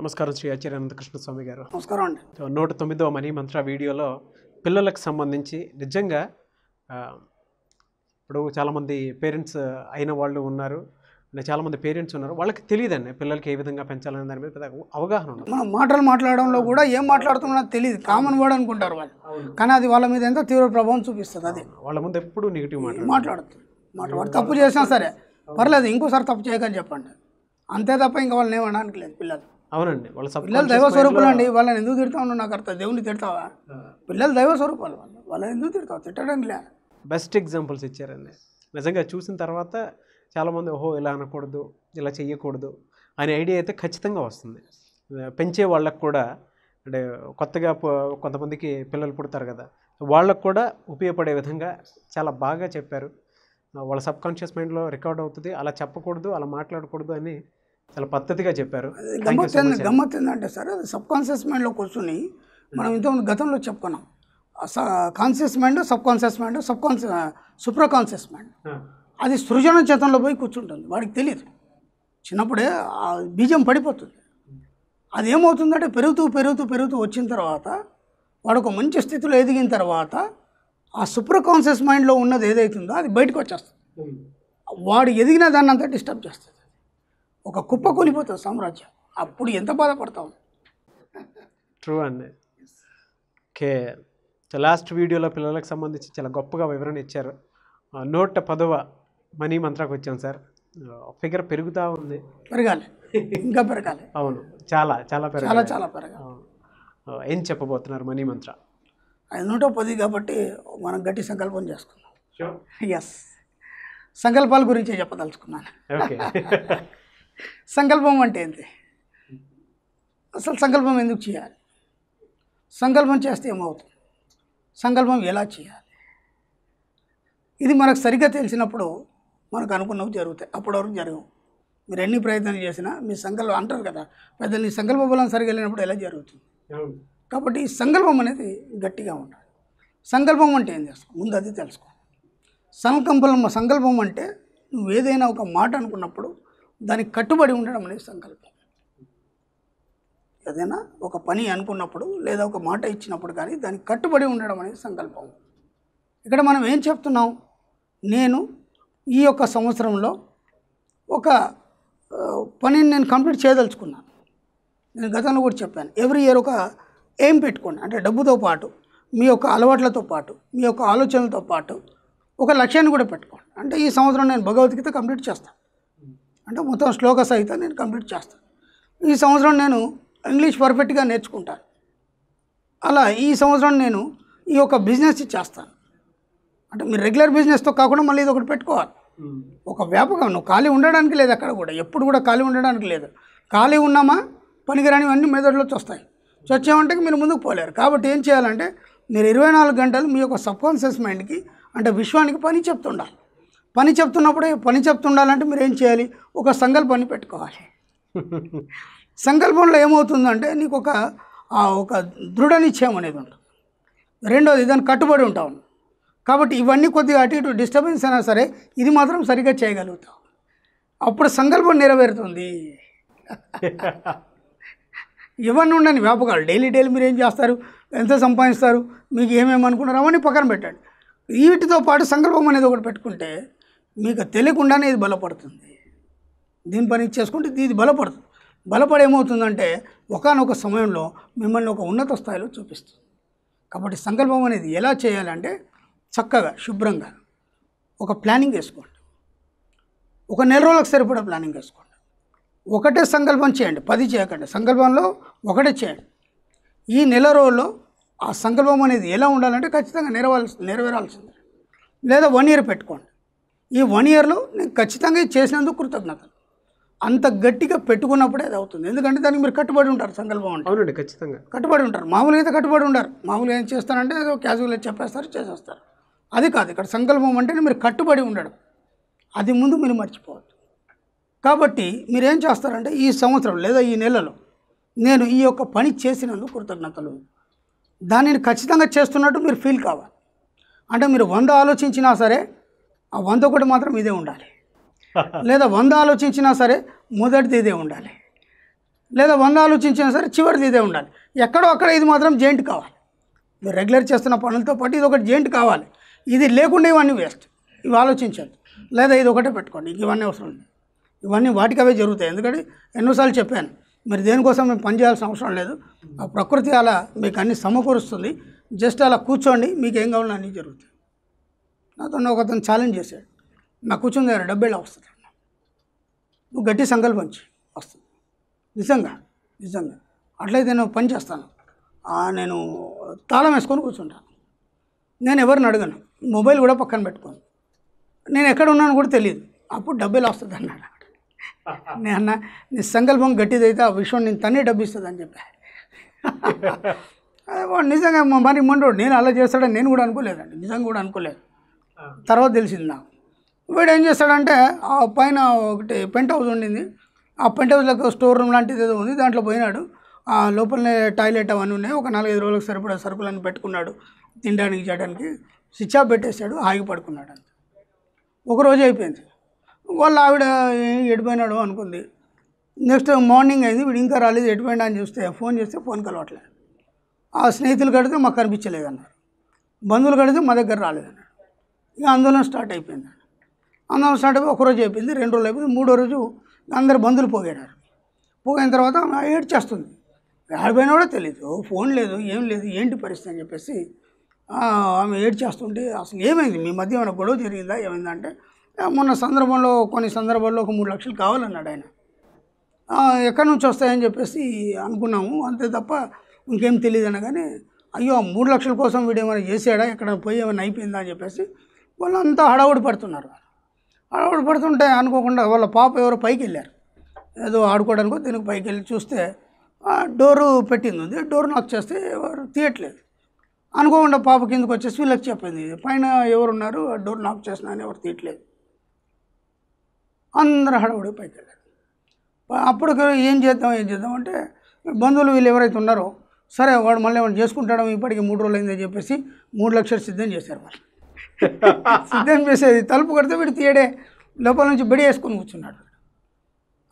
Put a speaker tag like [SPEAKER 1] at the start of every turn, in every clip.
[SPEAKER 1] నమస్కారం శ్రీ ఆచార్యానంద కృష్ణస్వామి గారు నమస్కారం అండి నూట తొమ్మిదవ మనీ మంత్ర వీడియోలో పిల్లలకు సంబంధించి నిజంగా ఇప్పుడు చాలామంది పేరెంట్స్ అయిన వాళ్ళు ఉన్నారు చాలామంది పేరెంట్స్ ఉన్నారు వాళ్ళకి తెలియదండి పిల్లలకి ఏ విధంగా పెంచాలనే దాని మీద పెద్ద అవగాహన ఉంది మనం
[SPEAKER 2] మాటలు మాట్లాడడంలో కూడా ఏం మాట్లాడుతున్నా తెలియదు కామన్ వర్డ్ అనుకుంటారు వాళ్ళు కానీ అది వాళ్ళ మీద ఎంత తీవ్ర ప్రభావం చూపిస్తుంది అది
[SPEAKER 1] వాళ్ళ ముందు ఎప్పుడు నెగిటివ్ మాట్లాడు
[SPEAKER 2] మాట్లాడుతుంది మాట్లాడు తప్పు చేసినా సరే పర్లేదు ఇంకోసారి తప్పు చేయకని చెప్పండి అంతే తప్ప ఇంకా వాళ్ళని ఏమనడానికి లేదు పిల్లలు
[SPEAKER 1] అవునండి వాళ్ళ పిల్లలు దైవ స్వరూపాలు అండి
[SPEAKER 2] వాళ్ళని ఎందుకు తిడతా ఉన్నావు నాకు అర్థం దేవుని తిడతావా పిల్లలు దైవ స్వరూపాలు వాళ్ళు వాళ్ళని ఎందుకు తిడతావు తిట్టడం లే
[SPEAKER 1] బెస్ట్ ఎగ్జాంపుల్స్ ఇచ్చారండి నిజంగా చూసిన తర్వాత చాలామంది ఓహో ఇలా అనకూడదు ఇలా చేయకూడదు అనే ఐడియా అయితే ఖచ్చితంగా వస్తుంది పెంచే వాళ్ళకు కూడా అంటే కొత్తగా కొంతమందికి పిల్లలు పుడతారు కదా వాళ్ళకు కూడా ఉపయోగపడే విధంగా చాలా బాగా చెప్పారు వాళ్ళ సబ్కాన్షియస్ మైండ్లో రికార్డ్ అవుతుంది అలా చెప్పకూడదు అలా మాట్లాడకూడదు అని చాలా పద్ధతిగా చెప్పారు గమ్మత్ గమ్మత్
[SPEAKER 2] ఏంటంటే సార్ అది సబ్ కాన్షియస్ మైండ్లో కూర్చొని మనం ఇంతకుముందు గతంలో చెప్పుకున్నాం conscious mind subconscious mind subconscious superconscious mind అది సృజన చేతంలో పోయి కూర్చుంటుంది వాడికి తెలియదు చిన్నప్పుడే ఆ బీజం పడిపోతుంది అది ఏమవుతుందంటే పెరుగుతూ పెరుగుతూ పెరుగుతూ వచ్చిన తర్వాత వాడు ఒక మంచి స్థితిలో ఎదిగిన తర్వాత ఆ సూపర్ కాన్షియస్ మైండ్లో ఉన్నది ఏదైతుందో అది బయటకు వచ్చేస్తుంది వాడు ఎదిగిన దాన్ని అంతా డిస్టర్బ్ చేస్తుంది ఒక కుప్ప కూలిపోతుంది సామ్రాజ్యం అప్పుడు ఎంత బాధపడతాం
[SPEAKER 1] ట్రూ అండి ఓకే లాస్ట్ వీడియోలో పిల్లలకు సంబంధించి చాలా గొప్పగా వివరణ ఇచ్చారు నోట పదవ మనీ మంత్రాకు వచ్చాం సార్ ఫిగర్ పెరుగుతూ ఉంది పెరగాలి ఇంకా పెరగాలి అవును చాలా చాలా చాలా చాలా పెరగాలి ఏం చెప్పబోతున్నారు మనీ మంత్ర
[SPEAKER 2] నూట పది కాబట్టి మనం గట్టి సంకల్పం చేసుకున్నాం ఎస్ సంకల్పాల గురించి చెప్పదలుచుకున్నాను
[SPEAKER 1] ఓకే
[SPEAKER 2] సంకల్పం అంటే ఏంటి అసలు సంకల్పం ఎందుకు చేయాలి సంకల్పం చేస్తే ఏమవుతుంది సంకల్పం ఎలా చేయాలి ఇది మనకు సరిగ్గా తెలిసినప్పుడు మనకు అనుకున్నవి జరుగుతాయి అప్పటివరకు జరగవు మీరు ఎన్ని ప్రయత్నాలు చేసినా మీ సంకల్పం అంటారు కదా పెద్ద నీ సంకల్ప బలం సరిగా వెళ్ళినప్పుడు ఎలా జరుగుతుంది కాబట్టి ఈ సంకల్పం అనేది గట్టిగా ఉండాలి సంకల్పం అంటే ఏం చేస్తాం ముందు అది తెలుసుకో సంకల్పం సంకల్పం అంటే నువ్వు ఏదైనా ఒక మాట అనుకున్నప్పుడు దానికి కట్టుబడి ఉండడం అనే సంకల్పం ఏదైనా ఒక పని అనుకున్నప్పుడు లేదా ఒక మాట ఇచ్చినప్పుడు కానీ దానికి కట్టుబడి ఉండడం అనేది సంకల్పం ఇక్కడ మనం ఏం చెప్తున్నాం నేను ఈ యొక్క సంవత్సరంలో ఒక పనిని నేను కంప్లీట్ చేయదలుచుకున్నాను నేను గతంలో కూడా చెప్పాను ఎవ్రీ ఇయర్ ఒక ఏం పెట్టుకోండి అంటే డబ్బుతో పాటు మీ యొక్క అలవాట్లతో పాటు మీ యొక్క ఆలోచనలతో పాటు ఒక లక్ష్యాన్ని కూడా పెట్టుకోండి అంటే ఈ సంవత్సరం నేను భగవద్గీత కంప్లీట్ చేస్తాను అంటే మొత్తం శ్లోకస్ అయితే నేను కంప్లీట్ చేస్తాను ఈ సంవత్సరం నేను ఇంగ్లీష్ పర్ఫెక్ట్గా నేర్చుకుంటాను అలా ఈ సంవత్సరం నేను ఈ యొక్క బిజినెస్ చేస్తాను అంటే మీరు రెగ్యులర్ బిజినెస్తో కాకుండా మళ్ళీ ఇది ఒకటి పెట్టుకోవాలి ఒక వ్యాపకం నువ్వు ఖాళీ ఉండడానికి లేదు అక్కడ కూడా ఎప్పుడు కూడా ఖాళీ ఉండడానికి లేదు ఖాళీ ఉన్నామా పనికిరానివన్నీ మెదడులో వస్తాయి చచ్చామంటే మీరు ముందుకు పోలేరు కాబట్టి ఏం చేయాలంటే మీరు ఇరవై నాలుగు గంటలు మీ యొక్క సబ్కాన్షియస్ మైండ్కి అంటే విశ్వానికి పని చెప్తుండాలి పని చెప్తున్నప్పుడు పని చెప్తుండాలంటే మీరు ఏం చేయాలి ఒక సంకల్పాన్ని పెట్టుకోవాలి సంకల్పంలో ఏమవుతుందంటే నీకు ఒక ఒక దృఢ నిశ్చయం అనేది ఉంటుంది రెండోది దాన్ని కట్టుబడి ఉంటాం కాబట్టి ఇవన్నీ కొద్దిగా అటు ఇటు డిస్టర్బెన్స్ అయినా సరే ఇది మాత్రం సరిగ్గా చేయగలుగుతావు అప్పుడు సంకల్పం నెరవేరుతుంది ఇవన్నీ ఉండని వ్యాపకాలు డైలీ డైలీ మీరు ఏం చేస్తారు ఎంత సంపాదిస్తారు మీకు ఏమేమి అనుకున్నారు అవన్నీ పక్కన పెట్టండి వీటితో పాటు సంకల్పం అనేది ఒకటి పెట్టుకుంటే మీకు తెలియకుండానే ఇది బలపడుతుంది దీని పని చేసుకుంటే ఇది బలపడుతుంది బలపడేమవుతుందంటే ఒకనొక సమయంలో మిమ్మల్ని ఒక ఉన్నత స్థాయిలో చూపిస్తుంది కాబట్టి సంకల్పం అనేది ఎలా చేయాలంటే చక్కగా శుభ్రంగా ఒక ప్లానింగ్ వేసుకోండి ఒక నెల రోజులకు సరిపడా ప్లానింగ్ వేసుకోండి ఒకటే సంకల్పం చేయండి పది చేయకండి సంకల్పంలో ఒకటే చేయండి ఈ నెల రోజుల్లో ఆ సంకల్పం అనేది ఎలా ఉండాలంటే ఖచ్చితంగా నెరవేరాల్సి నెరవేరాల్సిందే లేదా వన్ ఇయర్ పెట్టుకోండి ఈ వన్ ఇయర్లో నేను ఖచ్చితంగా ఇది చేసినందుకు కృతజ్ఞతలు అంత గట్టిగా పెట్టుకున్నప్పుడే అది అవుతుంది ఎందుకంటే దానికి మీరు కట్టుబడి ఉంటారు సంకల్పం అంటే అవునండి ఖచ్చితంగా కట్టుబడి ఉంటారు మామూలుగా అయితే కట్టుబడి ఉంటారు మామూలుగా ఏం చేస్తారంటే ఏదో క్యాజువల్గా చెప్పేస్తారు చేసేస్తారు అది కాదు ఇక్కడ సంకల్పం అంటే మీరు కట్టుబడి ఉండడం అది ముందు మీరు మర్చిపోవద్దు కాబట్టి మీరేం చేస్తారంటే ఈ సంవత్సరం లేదా ఈ నెలలో నేను ఈ యొక్క పని చేసినందుకు కృతజ్ఞతలు దానిని ఖచ్చితంగా చేస్తున్నట్టు మీరు ఫీల్ కావాలి అంటే మీరు వంద ఆలోచించినా సరే ఆ వంద ఒకటి మాత్రం ఇదే ఉండాలి లేదా వంద ఆలోచించినా సరే మొదటిది ఇదే ఉండాలి లేదా వంద ఆలోచించినా సరే చివరిది ఇదే ఉండాలి ఎక్కడో అక్కడ ఇది మాత్రం జాయింట్ కావాలి రెగ్యులర్ చేస్తున్న పనులతో పాటు ఇది ఒకటి జాయింట్ కావాలి ఇది లేకుండా ఇవన్నీ వేస్ట్ ఇవి ఆలోచించద్దు లేదా ఇది ఒకటే పెట్టుకోండి ఇవన్నీ అవసరం లేదు ఇవన్నీ వాటికి అవే జరుగుతాయి ఎందుకంటే ఎన్నోసార్లు చెప్పాను మరి దేనికోసం మేము పనిచేయాల్సిన అవసరం లేదు ఆ ప్రకృతి అలా మీకు అన్ని సమకూరుస్తుంది జస్ట్ అలా కూర్చోండి మీకు ఏం కావాలో అన్నీ జరుగుతాయి నాతో ఒక అతను ఛాలెంజ్ చేశాడు నా కూర్చుని దగ్గర డబ్బేళ్ళ వస్తుంది నువ్వు గట్టి సంకల్పం వస్తుంది నిజంగా నిజంగా అట్లయితే నువ్వు పని చేస్తాను నేను తాళం వేసుకొని కూర్చుంటాను నేను ఎవరిని అడగను మొబైల్ కూడా పక్కన పెట్టుకోను నేను ఎక్కడ ఉన్నాను కూడా తెలియదు అప్పుడు డబ్బులు వస్తుంది అన్నాడు నేను నీ సంకల్పం గట్టిదైతే ఆ విషయం నేను తనే డబ్బు ఇస్తుందని చెప్పాను నిజంగా మరి మొండోడు నేను అలా చేస్తాడని నేను కూడా అనుకోలేదండి నిజంగా కూడా అనుకోలేదు తర్వాత తెలిసింది నాకు వీడు ఏం చేస్తాడంటే ఆ పైన ఒకటి పెంట్ హౌస్ ఉండింది ఆ పెంట్ హౌస్లో స్టోర్ రూమ్ లాంటిది ఏదో ఉంది దాంట్లో పోయినాడు ఆ లోపలనే టాయిలెట్ అవన్నీ ఉన్నాయి ఒక నాలుగైదు రోజులకు సరిపడా సరుకులన్నీ పెట్టుకున్నాడు తినడానికి చేయడానికి స్విచ్ ఆఫ్ పెట్టేశాడు ఆగి పడుకున్నాడు అంత ఒకరోజు అయిపోయింది వాళ్ళు ఆవిడ ఎడిపోయినాడు అనుకుంది నెక్స్ట్ మార్నింగ్ అయింది వీడు ఇంకా రాలేదు ఎడిపోయినా అని చూస్తే ఫోన్ చేస్తే ఫోన్ కలవట్లేదు ఆ స్నేహితులు కడితే మాకు కనిపించలేదన్నారు బంధువులు కడితే మా దగ్గర రాలేదన్నారు ఇక ఆందోళన స్టార్ట్ అయిపోయింది ఆందోళన స్టార్ట్ అయిపోయి ఒకరోజు అయిపోయింది రెండు రోజులు అయిపోయింది మూడో రోజు అందరు బంధువులు పోగేడారు పోగిన తర్వాత ఏడ్చేస్తుంది ఆడిపోయినా కూడా తెలియదు ఫోన్ లేదు ఏం లేదు ఏంటి పరిస్థితి అని చెప్పేసి ఆమె ఏడ్చేస్తుంటే అసలు ఏమైంది మీ మధ్య ఏమైనా గొడవ జరిగిందా ఏమైందంటే మొన్న సందర్భంలో కొన్ని సందర్భాల్లో ఒక మూడు లక్షలు కావాలన్నాడు ఆయన ఎక్కడి నుంచి వస్తాయని చెప్పేసి అనుకున్నాము అంతే తప్ప ఇంకేం తెలియదు అనగానే అయ్యో మూడు లక్షల కోసం వీడు ఏమైనా చేసాడా ఎక్కడ పోయి ఏమైనా అయిపోయిందా అని చెప్పేసి వాళ్ళంతా హడావుడి పడుతున్నారు హడావుడి పడుతుంటే అనుకోకుండా వాళ్ళ పాప ఎవరో పైకి వెళ్ళారు ఏదో ఆడుకోవడానికి దీనికి పైకి వెళ్ళి చూస్తే డోరు పెట్టింది ఉంది డోర్ నాక్ చేస్తే ఎవరు తీయట్లేదు అనుకోకుండా పాప కిందకు వచ్చేసి వీళ్ళకి చెప్పింది పైన ఎవరున్నారు డోర్ నాక్ చేసినా అని ఎవరు తీయట్లేదు అందరూ హడావుడి పైకి వెళ్ళారు అప్పుడు ఏం చేద్దాం ఏం చేద్దాం అంటే బంధువులు వీళ్ళు ఎవరైతే ఉన్నారో సరే వాడు మళ్ళీ ఏమైనా చేసుకుంటాడో ఇప్పటికీ మూడు రోజులు అయిందని చెప్పేసి మూడు లక్షలు సిద్ధం చేశారు వాళ్ళు సిద్ధం చేసేది తలుపు కడితే వీడు తీయడే లోపల నుంచి బిడి వేసుకొని కూర్చున్నాడు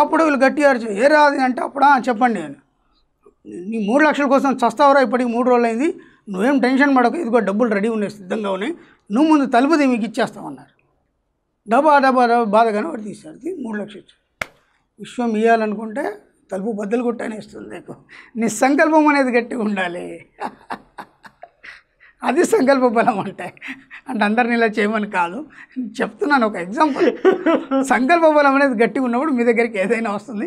[SPEAKER 2] అప్పుడు వీళ్ళు గట్టిగా అరిచి ఏ రాదు అంటే అప్పుడా చెప్పండి నేను నీ మూడు లక్షల కోసం చస్తావరా ఇప్పటికి మూడు రోజులు అయింది నువ్వేం టెన్షన్ పడకు ఇదిగో డబ్బులు రెడీ ఉన్నాయి సిద్ధంగా ఉన్నాయి నువ్వు ముందు తలుపుది మీకు ఇచ్చేస్తామన్నారు డబ్బా డబ్బా డబ్బా బాధగానే వాడు తీశారు మూడు లక్షలు ఇచ్చారు విశ్వం ఇవ్వాలనుకుంటే తలుపు బద్దలు కొట్టనేస్తుంది నీకు నీ సంకల్పం అనేది గట్టిగా ఉండాలి అది సంకల్ప బలం అంటే అంటే అందరిని ఇలా చేయమని కాదు చెప్తున్నాను ఒక ఎగ్జాంపుల్ సంకల్ప బలం అనేది గట్టిగా ఉన్నప్పుడు మీ దగ్గరికి ఏదైనా వస్తుంది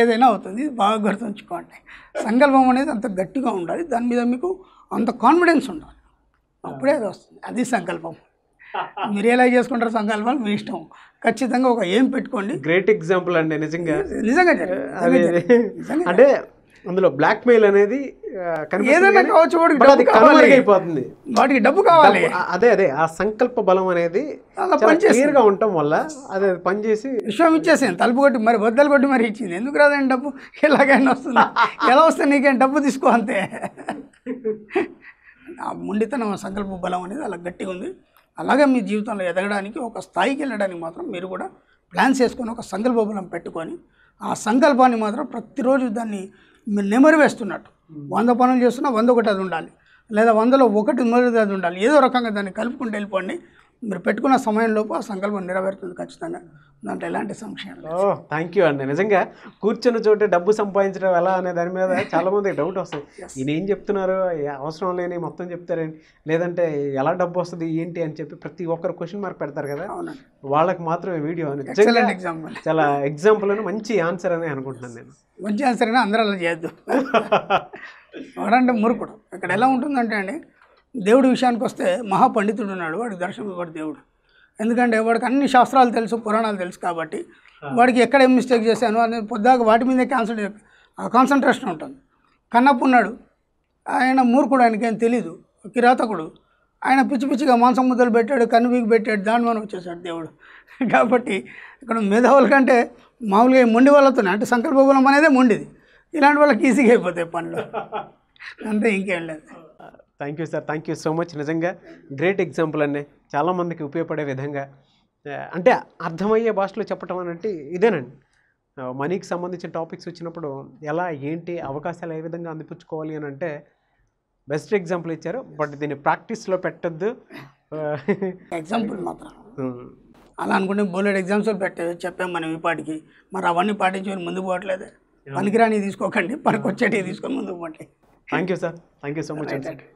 [SPEAKER 2] ఏదైనా అవుతుంది బాగా గుర్తుంచుకోండి సంకల్పం అనేది అంత గట్టిగా ఉండాలి దాని మీద మీకు అంత కాన్ఫిడెన్స్ ఉండాలి అప్పుడే అది వస్తుంది అది సంకల్పం మీరు రియలైజ్ చేసుకుంటారు సంకల్పాలు మీ ఇష్టం ఖచ్చితంగా
[SPEAKER 1] ఒక ఏం పెట్టుకోండి గ్రేట్ ఎగ్జాంపుల్ అండి నిజంగా నిజంగా అంటే అందులో బ్లాక్ మెయిల్ అనేది ఏదైనా కావచ్చు అయిపోతుంది వాటికి డబ్బు కావాలి అదే అదే ఆ సంకల్ప బలం అనేది క్లియర్గా ఉండటం
[SPEAKER 2] వల్ల అదే పనిచేసి విషయం ఇచ్చేసాను తలుపు కొట్టి మరి బద్దలు కొట్టి మరి ఇచ్చింది ఎందుకు రాదండి డబ్బు ఎలాగైనా వస్తుంది ఎలా వస్తే నీకేం డబ్బు తీసుకో అంతే ఆ ముండితనం సంకల్ప బలం అనేది అలా గట్టిగా ఉంది అలాగే మీ జీవితంలో ఎదగడానికి ఒక స్థాయికి వెళ్ళడానికి మాత్రం మీరు కూడా ప్లాన్ చేసుకొని ఒక సంకల్ప బలం పెట్టుకొని ఆ సంకల్పాన్ని మాత్రం ప్రతిరోజు దాన్ని నెమరు వేస్తున్నట్టు వంద పనులు చేస్తున్నా వంద ఒకటి అది ఉండాలి లేదా వందలో ఒకటి మొదటిది అది ఉండాలి ఏదో రకంగా దాన్ని కలుపుకుంటూ వెళ్ళిపోండి మీరు పెట్టుకున్న సమయంలోపు ఆ సంకల్పం నెరవేరుతుంది ఖచ్చితంగా దాంట్లో ఎలాంటి సంక్షేమం
[SPEAKER 1] థ్యాంక్ యూ అండి నిజంగా కూర్చున్న చోటే డబ్బు సంపాదించడం ఎలా అనే దాని మీద చాలామంది డౌట్ వస్తుంది ఈయన ఏం చెప్తున్నారు అవసరం లేని మొత్తం చెప్తారని లేదంటే ఎలా డబ్బు వస్తుంది ఏంటి అని చెప్పి ప్రతి ఒక్కరు క్వశ్చన్ మార్క్ పెడతారు కదా వాళ్ళకి మాత్రమే వీడియో అని ఎగ్జాంపుల్ చాలా ఎగ్జాంపుల్ అని మంచి ఆన్సర్ అని అనుకుంటున్నాను నేను మంచి
[SPEAKER 2] ఆన్సర్ అని అందరూ అలా చేయొద్దు వాడంటే మురుకుడు ఇక్కడ ఎలా ఉంటుందంటే అండి దేవుడి విషయానికి వస్తే మహాపండితుడు ఉన్నాడు వాడికి దర్శనం ఇవ్వడు దేవుడు ఎందుకంటే వాడికి అన్ని శాస్త్రాలు తెలుసు పురాణాలు తెలుసు కాబట్టి వాడికి ఎక్కడ ఏం మిస్టేక్ చేశాను అని పొద్దుగా వాటి మీదే కాన్సన్ట్రేట్ కాన్సన్ట్రేషన్ ఉంటుంది కన్నప్ప ఉన్నాడు ఆయన మూర్ఖుడు ఆయనకేం తెలీదు కిరాతకుడు ఆయన పిచ్చి పిచ్చిగా మాంసం ముద్దలు పెట్టాడు కన్నుపీకి పెట్టాడు దాని మనం వచ్చేసాడు దేవుడు కాబట్టి ఇక్కడ మేధావుల కంటే మామూలుగా మొండి వాళ్ళతోనే అంటే సంకల్ప బలం అనేదే మొండిది ఇలాంటి వాళ్ళకి ఈజీగా అయిపోతాయి పనులు అంతే ఇంకేం లేదు thank you sir
[SPEAKER 1] thank you so much నిజంగా గ్రేట్ ఎగ్జాంపుల్ అన్నీ చాలామందికి ఉపయోగపడే విధంగా అంటే అర్థమయ్యే భాషలో చెప్పటం అని అంటే ఇదేనండి మనీకి సంబంధించిన టాపిక్స్ వచ్చినప్పుడు ఎలా ఏంటి అవకాశాలు ఏ విధంగా అందిపుచ్చుకోవాలి అని అంటే బెస్ట్ ఎగ్జాంపుల్ ఇచ్చారు బట్
[SPEAKER 2] దీన్ని ప్రాక్టీస్లో పెట్టద్దు ఎగ్జాంపుల్ మాత్రం అలా అనుకుంటే బోలెడ్ ఎగ్జామ్స్ పెట్టారు చెప్పాం మనం ఈ పాటికి మరి అవన్నీ పాటించుకొని ముందు పోవట్లేదు పనికిరాని తీసుకోకండి పనికి వచ్చేటివి తీసుకొని ముందుకు పోండి thank you sir thank you so much